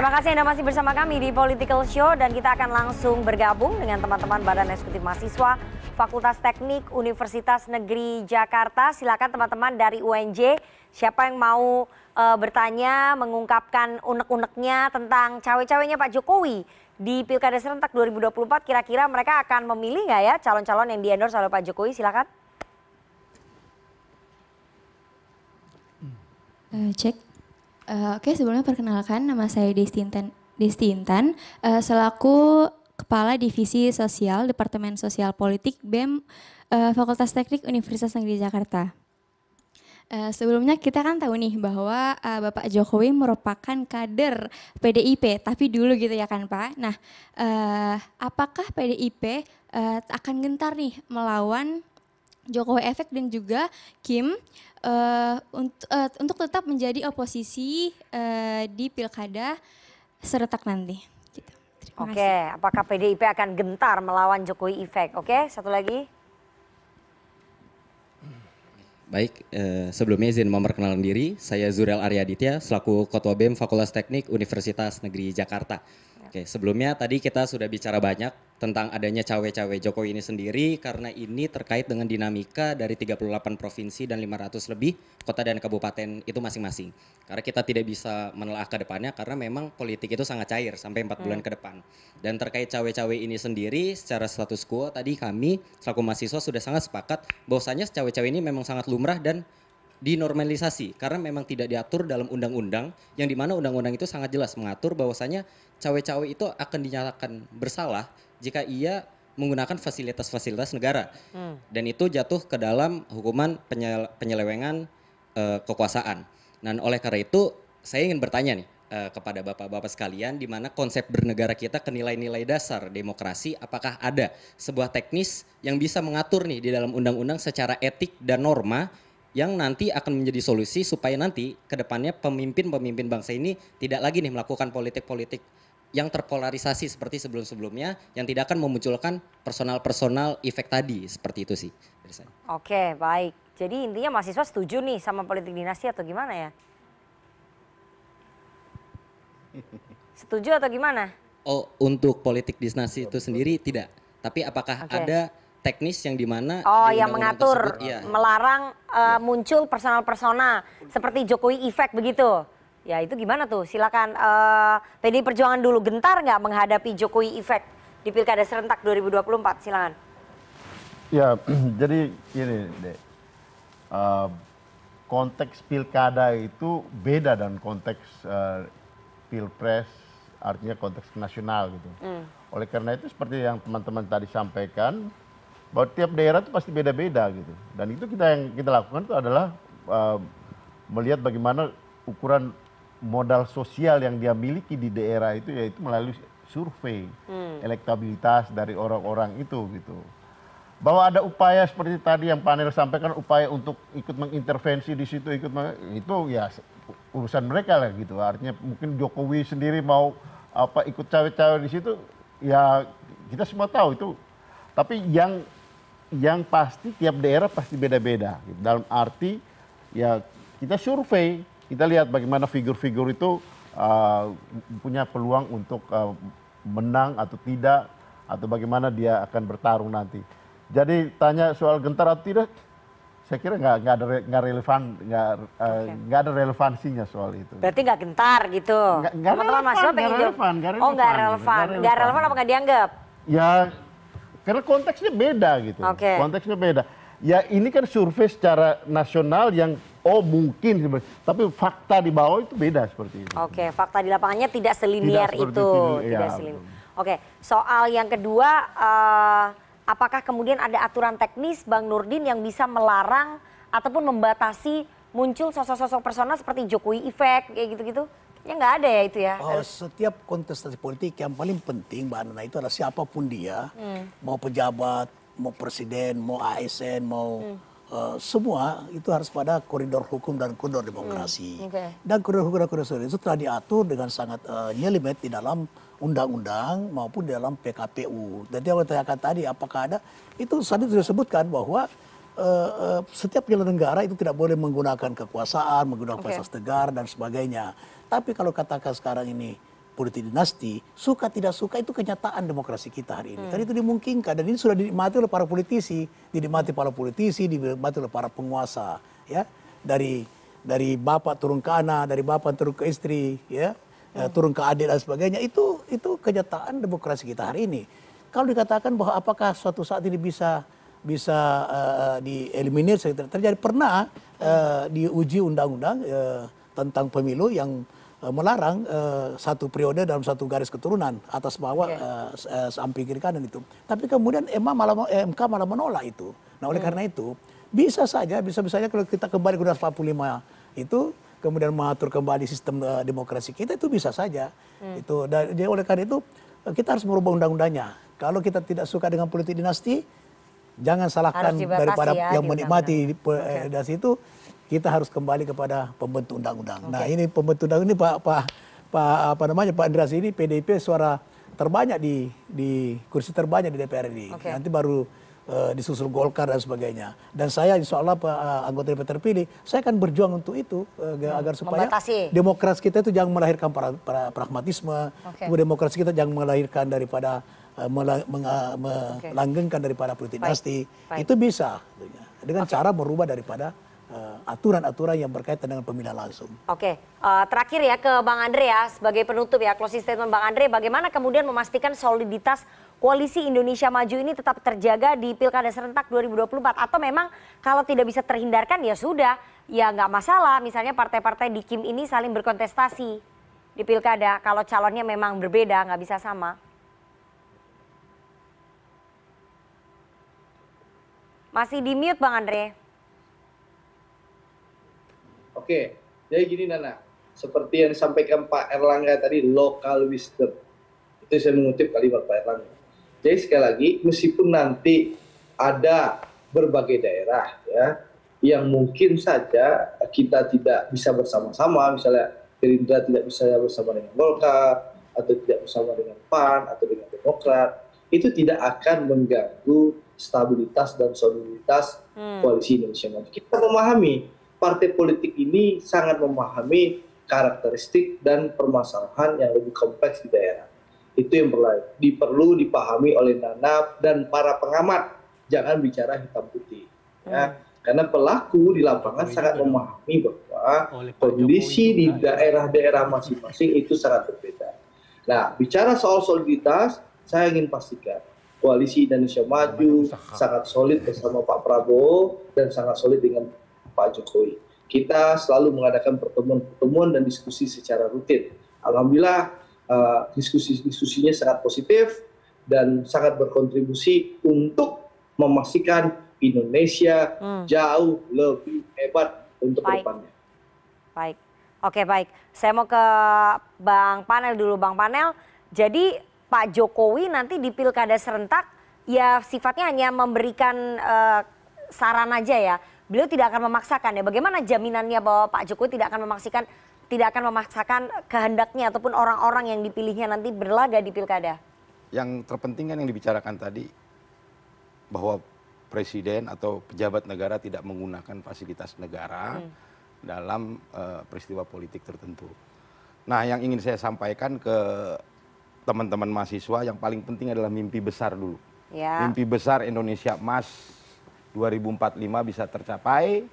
Terima kasih Anda masih bersama kami di Political Show dan kita akan langsung bergabung dengan teman-teman Badan Eksekutif Mahasiswa Fakultas Teknik Universitas Negeri Jakarta. Silakan teman-teman dari UNJ, siapa yang mau e, bertanya, mengungkapkan unek-uneknya tentang cawe-cawenya Pak Jokowi di Pilkada Serentak 2024, kira-kira mereka akan memilih nggak ya calon-calon yang diendorse oleh Pak Jokowi? Silakan. Uh, cek. Eh, oke, sebelumnya perkenalkan nama saya Destintan, Destintan uh, eh, selaku Kepala Divisi Sosial Departemen Sosial Politik BEM uh, eh, Fakultas Teknik Universitas Negeri Jakarta. Uh, sebelumnya kita kan tahu nih bahwa uh, Bapak Jokowi merupakan kader PDIP, tapi dulu gitu ya kan Pak. Nah, uh, apakah PDIP uh, akan gentar nih melawan Jokowi efek dan juga Kim uh, eh, untuk, uh, eh, untuk tetap menjadi oposisi uh, di pilkada seretak nanti. Gitu. Oke, okay. apakah PDIP akan gentar melawan Jokowi efek? Oke, okay, satu lagi. Baik, eh, sebelumnya izin memperkenalkan diri. Saya Zurel Aryaditya, selaku Ketua BEM Fakultas Teknik Universitas Negeri Jakarta. Oke, sebelumnya tadi kita sudah bicara banyak tentang adanya cawe-cawe Jokowi ini sendiri karena ini terkait dengan dinamika dari 38 provinsi dan 500 lebih kota dan kabupaten itu masing-masing. Karena kita tidak bisa menelaah ke depannya karena memang politik itu sangat cair sampai 4 hmm. bulan ke depan. Dan terkait cawe-cawe ini sendiri secara status quo tadi kami selaku mahasiswa sudah sangat sepakat bahwasanya cawe-cawe ini memang sangat lumrah dan dinormalisasi karena memang tidak diatur dalam undang-undang yang dimana undang-undang itu sangat jelas mengatur bahwasanya cawe-cawe itu akan dinyatakan bersalah jika ia menggunakan fasilitas-fasilitas negara hmm. dan itu jatuh ke dalam hukuman penyel penyelewengan uh, kekuasaan. Dan oleh karena itu saya ingin bertanya nih uh, kepada bapak-bapak sekalian di mana konsep bernegara kita ke nilai-nilai dasar demokrasi apakah ada sebuah teknis yang bisa mengatur nih di dalam undang-undang secara etik dan norma yang nanti akan menjadi solusi supaya nanti kedepannya pemimpin-pemimpin bangsa ini tidak lagi nih melakukan politik-politik yang terpolarisasi seperti sebelum-sebelumnya yang tidak akan memunculkan personal-personal efek tadi seperti itu sih Oke, baik. Jadi intinya mahasiswa setuju nih sama politik dinasti atau gimana ya? Setuju atau gimana? Oh, untuk politik dinasti itu sendiri tidak. Tapi apakah okay. ada teknis yang dimana oh di yang mengatur tersebut, ya. melarang uh, ya. muncul personal persona seperti Jokowi efek begitu ya itu gimana tuh silakan uh, PDI Perjuangan dulu gentar nggak menghadapi Jokowi efek di pilkada serentak 2024 silakan ya jadi ini deh eh, uh, konteks pilkada itu beda dan konteks uh, pilpres artinya konteks nasional gitu mm. oleh karena itu seperti yang teman-teman tadi sampaikan bahwa tiap daerah itu pasti beda-beda gitu. Dan itu kita yang kita lakukan itu adalah uh, melihat bagaimana ukuran modal sosial yang dia miliki di daerah itu yaitu melalui survei hmm. elektabilitas dari orang-orang itu gitu. Bahwa ada upaya seperti tadi yang panel sampaikan upaya untuk ikut mengintervensi di situ ikut meng itu ya urusan mereka lah gitu. Artinya mungkin Jokowi sendiri mau apa ikut cawe-cawe di situ ya kita semua tahu itu. Tapi yang yang pasti tiap daerah pasti beda-beda. Dalam arti ya kita survei, kita lihat bagaimana figur-figur itu uh, punya peluang untuk uh, menang atau tidak atau bagaimana dia akan bertarung nanti. Jadi tanya soal gentar atau tidak, saya kira nggak nggak ada nggak relevan nggak eh, nggak okay. ada relevansinya soal itu. Berarti nggak gentar gitu. Nggak relevan, relevan, relevan, relevan. Oh nggak relevan, gitu, nggak relevan apa nggak dianggap? Ya karena konteksnya beda gitu. Okay. Konteksnya beda. Ya ini kan survei secara nasional yang oh mungkin tapi fakta di bawah itu beda seperti itu. Oke, okay, fakta di lapangannya tidak selinear tidak itu, itu, ya, tidak Oke, okay. soal yang kedua uh, apakah kemudian ada aturan teknis Bang Nurdin yang bisa melarang ataupun membatasi muncul sosok-sosok personal seperti Jokowi Effect kayak gitu-gitu? Ya nggak ada ya itu ya. Oh, setiap kontestasi politik yang paling penting Mbak Nana itu adalah siapapun dia, hmm. mau pejabat, mau presiden, mau ASN, mau hmm. uh, semua itu harus pada koridor hukum dan koridor demokrasi. Hmm. Okay. Dan koridor hukum dan koridor demokrasi itu telah diatur dengan sangat uh, nyelimet di dalam undang-undang maupun di dalam PKPU. Jadi yang katakan tadi apakah ada itu tadi sudah sebutkan bahwa uh, uh, setiap penyelenggara itu tidak boleh menggunakan kekuasaan, menggunakan okay. tegar negara dan sebagainya. Tapi kalau katakan sekarang ini politik dinasti, suka tidak suka itu kenyataan demokrasi kita hari ini. Hmm. Karena itu dimungkinkan dan ini sudah dinikmati oleh para politisi, dinikmati para politisi, dinikmati oleh para penguasa, ya. Dari dari bapak turun ke anak, dari bapak turun ke istri, ya. Eh, hmm. turun ke adik dan sebagainya itu itu kenyataan demokrasi kita hari ini. Kalau dikatakan bahwa apakah suatu saat ini bisa bisa uh, eh, dieliminir terjadi pernah uh, diuji undang-undang uh, tentang pemilu yang Eh, melarang eh, satu periode dalam satu garis keturunan atas bawah iya. eh, samping kiri kanan itu. Tapi kemudian MK malah menolak itu. Nah oleh hmm. karena itu bisa saja bisa bisanya kalau kita kembali ke 45 itu kemudian mengatur kembali sistem uh, demokrasi kita itu bisa saja hmm. itu dan jadi oleh karena itu kita harus merubah undang-undangnya kalau kita tidak suka dengan politik dinasti jangan salahkan daripada ya, yang menikmati okay. dinasti itu kita harus kembali kepada pembentuk undang-undang. Okay. Nah ini pembentuk undang-undang ini Pak, Pak, Pak apa namanya Pak Andreas ini PDIP suara terbanyak di di kursi terbanyak di DPR ini. Okay. Nanti baru uh, disusul Golkar dan sebagainya. Dan saya insya Allah Pak, eh, anggota DPR terpilih, saya akan berjuang untuk itu uh, agar supaya Membatasi. demokrasi kita itu jangan melahirkan para, para pragmatisme, okay. demokrasi kita jangan melahirkan daripada melanggengkan daripada politik Baik. dinasti. Itu bisa dengan okay. cara merubah daripada Eh, aturan-aturan yang berkaitan dengan pemilihan langsung. Oke, uh, terakhir ya ke Bang Andre ya sebagai penutup ya closing statement Bang Andre, bagaimana kemudian memastikan soliditas koalisi Indonesia Maju ini tetap terjaga di Pilkada serentak 2024 atau memang kalau tidak bisa terhindarkan ya sudah ya nggak masalah misalnya partai-partai di Kim ini saling berkontestasi di Pilkada kalau calonnya memang berbeda nggak bisa sama. Masih di mute Bang Andre. Oke, jadi gini Nana, seperti yang disampaikan Pak Erlangga tadi, local wisdom. Itu saya mengutip kali kalimat Pak Erlangga. Jadi sekali lagi, meskipun nanti ada berbagai daerah ya, yang mungkin saja kita tidak bisa bersama-sama, misalnya Gerindra tidak bisa bersama dengan Golkar, atau tidak bersama dengan PAN, atau dengan Demokrat, itu tidak akan mengganggu stabilitas dan soliditas hmm. koalisi Indonesia Maju. Kita memahami partai politik ini sangat memahami karakteristik dan permasalahan yang lebih kompleks di daerah. Itu yang perlu diperlu dipahami oleh Nana dan para pengamat. Jangan bicara hitam putih. Ya. Hmm. Karena pelaku di lapangan Jokowi sangat memahami bahwa kondisi di ya. daerah-daerah masing-masing itu sangat berbeda. Nah, bicara soal soliditas, saya ingin pastikan koalisi Indonesia Maju sangat solid bersama Pak Prabowo dan sangat solid dengan Pak Jokowi. Kita selalu mengadakan pertemuan-pertemuan dan diskusi secara rutin. Alhamdulillah eh, diskusi-diskusinya sangat positif dan sangat berkontribusi untuk memastikan Indonesia hmm. jauh lebih hebat untuk baik. depannya. Baik. Oke, baik. Saya mau ke Bang Panel dulu, Bang Panel. Jadi Pak Jokowi nanti di Pilkada serentak ya sifatnya hanya memberikan uh, saran aja ya beliau tidak akan memaksakan ya. Bagaimana jaminannya bahwa Pak Jokowi tidak akan memaksakan tidak akan memaksakan kehendaknya ataupun orang-orang yang dipilihnya nanti berlaga di pilkada? Yang terpenting kan yang dibicarakan tadi bahwa presiden atau pejabat negara tidak menggunakan fasilitas negara hmm. dalam uh, peristiwa politik tertentu. Nah, yang ingin saya sampaikan ke teman-teman mahasiswa yang paling penting adalah mimpi besar dulu. Ya. Mimpi besar Indonesia emas 2045 bisa tercapai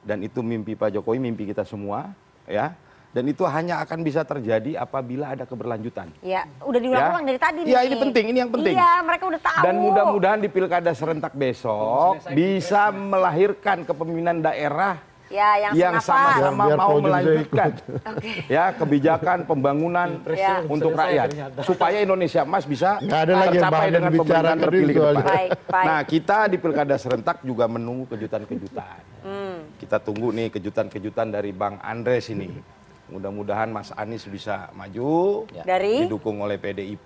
dan itu mimpi Pak Jokowi, mimpi kita semua, ya. Dan itu hanya akan bisa terjadi apabila ada keberlanjutan. Iya, udah diulang-ulang ya. dari tadi ya, nih. Ya, ini penting, ini yang penting. Iya, mereka udah tahu. Dan mudah-mudahan di pilkada serentak besok bisa melahirkan kepemimpinan daerah ya, yang, yang sama-sama yang mau melanjutkan ya kebijakan pembangunan ya, ya. untuk rakyat supaya Indonesia Emas bisa ada lagi tercapai dengan pemerintahan terpilih ke Baik, baik. Nah kita di pilkada serentak juga menunggu kejutan-kejutan. Hmm. Kita tunggu nih kejutan-kejutan dari Bang Andres ini. Mudah-mudahan Mas Anies bisa maju, ya. Dari? didukung oleh PDIP,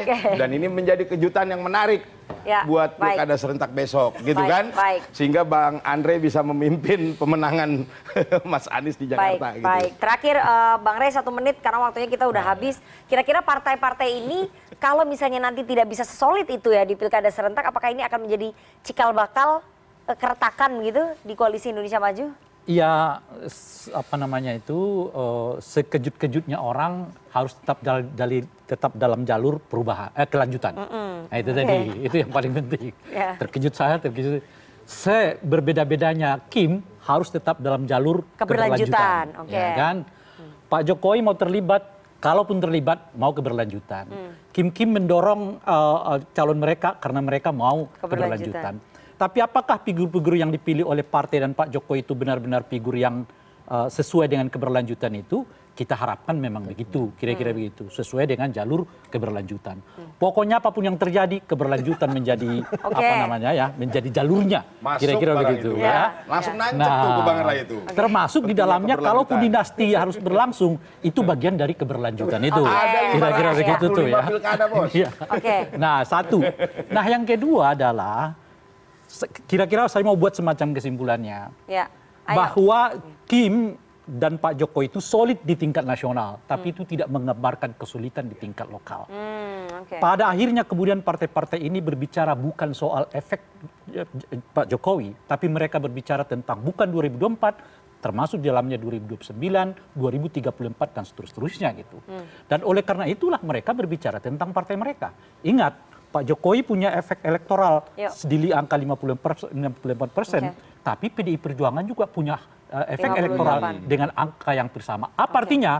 okay. dan ini menjadi kejutan yang menarik ya, buat pilkada serentak besok, gitu baik, kan? Baik. Sehingga Bang Andre bisa memimpin pemenangan Mas Anies di Jakarta. Baik, gitu. baik. Terakhir, uh, Bang Rey satu menit karena waktunya kita udah nah. habis. Kira-kira partai-partai ini kalau misalnya nanti tidak bisa solid itu ya di pilkada serentak, apakah ini akan menjadi cikal bakal eh, keretakan gitu di koalisi Indonesia Maju? ya apa namanya itu eh, sekejut-kejutnya orang harus tetap dal- tetap dalam jalur perubahan eh, kelanjutan. Mm -hmm. Nah itu okay. tadi itu yang paling penting. Yeah. Terkejut saya terkejut. Se berbeda-bedanya Kim harus tetap dalam jalur keberlanjutan. Ya oke. Okay. Ya kan? Mm. Pak Jokowi mau terlibat kalaupun terlibat mau keberlanjutan. Mm. Kim Kim mendorong uh, calon mereka karena mereka mau keberlanjutan. keberlanjutan tapi apakah figur-figur yang dipilih oleh partai dan Pak Jokowi itu benar-benar figur yang uh, sesuai dengan keberlanjutan itu? Kita harapkan memang begitu, kira-kira hmm. begitu, sesuai dengan jalur keberlanjutan. Hmm. Pokoknya apapun yang terjadi, keberlanjutan menjadi okay. apa namanya ya, menjadi jalurnya, kira-kira begitu ya. ya. Langsung ya. nancep nah, tuh ke itu. Okay. Termasuk di dalamnya, kalaupun dinasti harus berlangsung, itu bagian dari keberlanjutan itu, kira-kira okay. begitu tuh ya. Iya. Oke. Okay. Nah satu, nah yang kedua adalah kira-kira saya mau buat semacam kesimpulannya ya. bahwa Kim dan Pak Jokowi itu solid di tingkat nasional, tapi hmm. itu tidak menggambarkan kesulitan di tingkat lokal. Hmm, okay. Pada akhirnya kemudian partai-partai ini berbicara bukan soal efek eh, eh, Pak Jokowi, tapi mereka berbicara tentang bukan 2024, termasuk dalamnya 2029, 2034 dan seterusnya gitu. Hmm. Dan oleh karena itulah mereka berbicara tentang partai mereka. Ingat, Pak Jokowi punya efek elektoral iya. di angka 54 persen, tapi PDI Perjuangan juga punya eh, efek elektoral dengan angka yang bersama. Apa okay. artinya?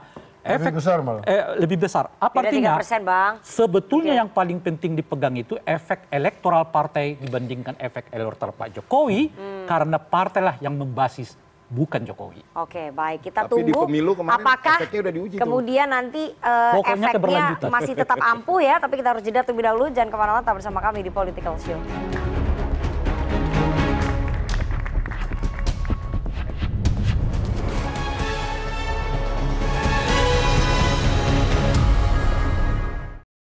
Efek, lebih besar malah. Eh, lebih besar. Apa artinya? bang. Sebetulnya okay. yang paling penting dipegang itu efek elektoral partai dibandingkan efek elektoral Pak Jokowi, hmm. karena partailah yang membasis bukan Jokowi. Oke, baik. Kita Tapi tunggu di pemilu kemarin apakah udah diuji kemudian tuh. nanti uh, efeknya masih tetap ampuh ya, tapi kita harus jeda terlebih dahulu. Jangan kemana-mana, tetap bersama kami di Political Show.